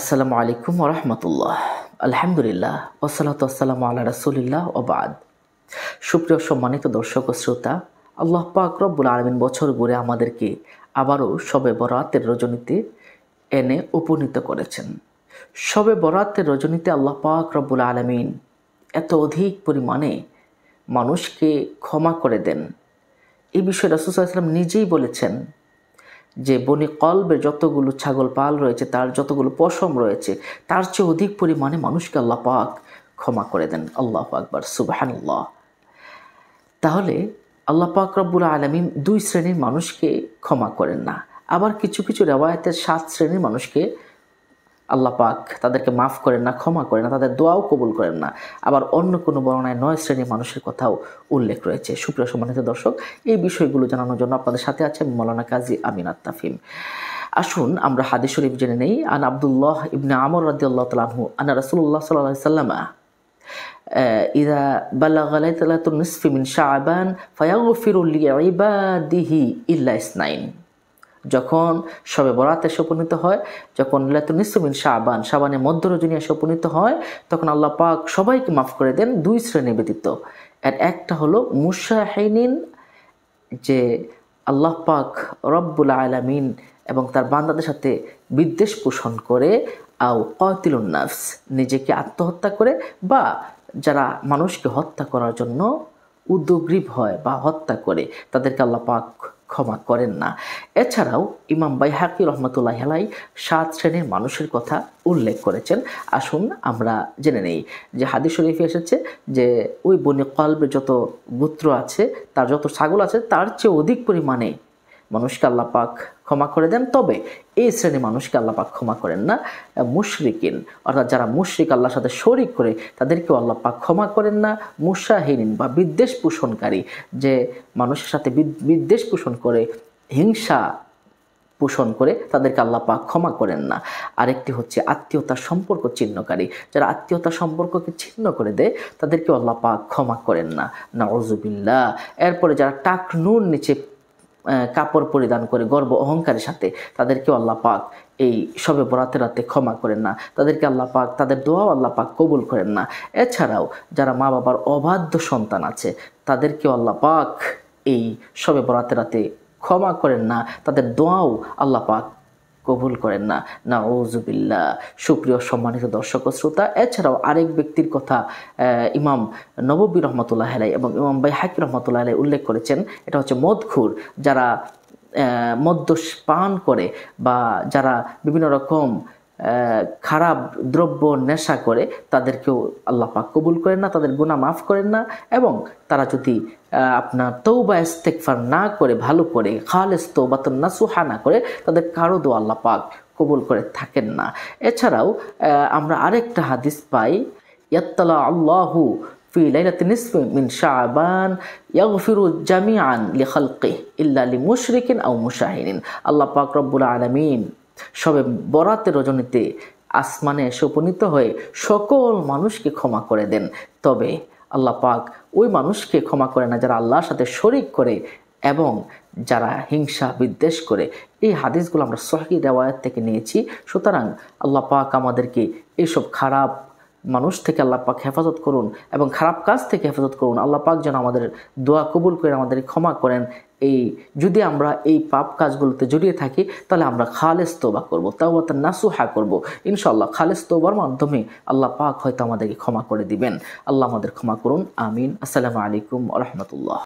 আসসালামু আলাইকুম রহমতুল্লাহ আলহামদুলিল্লাহ আসসালাম আল্লাহ রাসুলিল্লাহ ওবাদ সুপ্রিয় সম্মানিত দর্শক ও শ্রোতা আল্লাহ পাক রব্বুল আলমিন বছর ঘুরে আমাদেরকে আবারও সবে বরাতের রজনীতে এনে উপনীত করেছেন সবে বরাতের রজনীতে আল্লাহ পাক রব্বুল আলমিন এত অধিক পরিমাণে মানুষকে ক্ষমা করে দেন এই বিষয়ে রাসুসাল্লাম নিজেই বলেছেন যে বনি কলবের যতগুলো ছাগল পাল রয়েছে তার যতগুলো পশম রয়েছে তার চেয়ে অধিক পরিমাণে মানুষকে আল্লাহ পাক ক্ষমা করে দেন আল্লাহ আকবার সুবাহান্লাহ তাহলে আল্লাহ পাক রব্বুল আলমিন দুই শ্রেণীর মানুষকে ক্ষমা করেন না আবার কিছু কিছু রেওয়ায়তের সাত শ্রেণীর মানুষকে আল্লাহ পাক তাদেরকে মাফ করেন না ক্ষমা করেন না তাদের দোয়াও কবুল করেন না আবার অন্য কোনো বর্ণায় নয় শ্রেণীর মানুষের কথাও উল্লেখ রয়েছে সুপ্রিয় সম্মানিত দর্শক এই বিষয়গুলো জানানোর জন্য আপনাদের সাথে আছেন মৌলানা কাজী আমিন আত্তাফিম আসুন আমরা হাদিস শরীফ জেনে নেই আন আবদুল্লাহ ইবনে আমর রাদিয়াল্লাহু তাআলাহু আনা রাসূলুল্লাহ সাল্লা আলাইহি সাল্লাম إذا بلغ ليلة النصف من شعبان فيغفر لعباده إلا اثنين যখন সবে বরাতে এসে উপনীত হয় যখন লাতুনিসমিন শাহবান শাহবানের মধ্য রজনী এসে উপনীত হয় তখন আল্লাহ পাক সবাইকে মাফ করে দেন দুই শ্রেণী ব্যতীত এর একটা হলো মুশাহিনিন যে আল্লাহ পাক রব্বুল আলামিন এবং তার বান্দাদের সাথে বিদ্বেষ পোষণ করে আও নাফস নিজেকে আত্মহত্যা করে বা যারা মানুষকে হত্যা করার জন্য উদ্যোগ্রীব হয় বা হত্যা করে তাদেরকে আল্লাহ পাক ক্ষমা করেন না এছাড়াও ইমাম বাইহাকি রহমতুল্লাহ আলাই সাত শ্রেণীর মানুষের কথা উল্লেখ করেছেন আসুন আমরা জেনে নেই যে হাদিস শরীফে এসেছে যে ওই বনে কল্পের যত গুত্র আছে তার যত ছাগল আছে তার চেয়ে অধিক পরিমাণে মানুষকে আল্লাপাক ক্ষমা করে দেন তবে এই শ্রেণী মানুষকে আল্লাপাক ক্ষমা করেন না মুশরিকিন অর্থাৎ যারা মুশরিক আল্লাহর সাথে শরিক করে তাদেরকেও আল্লাপাক ক্ষমা করেন না মুসাহিনিন বা বিদ্বেষ পোষণকারী যে মানুষের সাথে বিদ্বেষ পোষণ করে হিংসা পোষণ করে তাদেরকে আল্লাহ পাক ক্ষমা করেন না আরেকটি হচ্ছে আত্মীয়তার সম্পর্ক ছিন্নকারী যারা আত্মীয়তা সম্পর্ককে ছিন্ন করে দেয় তাদেরকে আল্লাহ পাক ক্ষমা করেন না না অজুবিল্লা এরপরে যারা টাকনুর নিচে কাপড় পরিধান করে গর্ব অহংকারের সাথে তাদেরকে আল্লাহ পাক এই সবে বরাতে রাতে ক্ষমা করেন না তাদেরকে আল্লাহ পাক তাদের দোয়াও আল্লাহ পাক কবুল করেন না এছাড়াও যারা মা বাবার অবাধ্য সন্তান আছে তাদেরকে আল্লাহ পাক এই সবে বরাতে রাতে ক্ষমা করেন না তাদের দোয়াও আল্লাহ পাক কবুল করেন না না ওজুবিল্লা সুপ্রিয় সম্মানিত দর্শক ও শ্রোতা এছাড়াও আরেক ব্যক্তির কথা ইমাম নববী রহমতুল্লাহ আলাই এবং ইমাম বাই হাকি রহমতুল্লাহ আলাই উল্লেখ করেছেন এটা হচ্ছে মদখুর যারা মদ্য পান করে বা যারা বিভিন্ন রকম খারাপ দ্রব্য নেশা করে তাদেরকেও আল্লাহ পাক কবুল করেন না তাদের গুণা মাফ করেন না এবং তারা যদি আপনার তৌবা ইস্তেকফার না করে ভালো করে খালেস তৌবাতন না সুহা না করে তাদের কারো দো আল্লাহ পাক কবুল করে থাকেন না এছাড়াও আমরা আরেকটা হাদিস পাই ইয়াতলা আল্লাহু في ليلة نصف من شعبان يغفر جميعا لخلقه إلا لمشرك أو مشاهد الله পাক রব্বুল আলমিন সবে বরাতে রজনীতে আসমানে এসে উপনীত হয়ে সকল মানুষকে ক্ষমা করে দেন তবে আল্লাহ পাক ওই মানুষকে ক্ষমা করে না যারা আল্লাহর সাথে শরিক করে এবং যারা হিংসা বিদ্বেষ করে এই হাদিসগুলো আমরা সহি রেওয়ায়ত থেকে নিয়েছি সুতরাং আল্লাহ পাক আমাদেরকে এইসব খারাপ মানুষ থেকে আল্লাহ পাক হেফাজত করুন এবং খারাপ কাজ থেকে হেফাজত করুন আল্লাহ পাক যেন আমাদের দোয়া কবুল করে আমাদের ক্ষমা করেন এই যদি আমরা এই পাপ কাজগুলোতে জড়িয়ে থাকি তাহলে আমরা খালেস তোবা করবো তাও তার নাসুহা করবো ইনশাল্লাহ খালেস তোবার মাধ্যমে আল্লাহ পাক হয়তো আমাদেরকে ক্ষমা করে দিবেন আল্লাহ আমাদের ক্ষমা করুন আমিন আসসালামু আলাইকুম রহমতুল্লাহ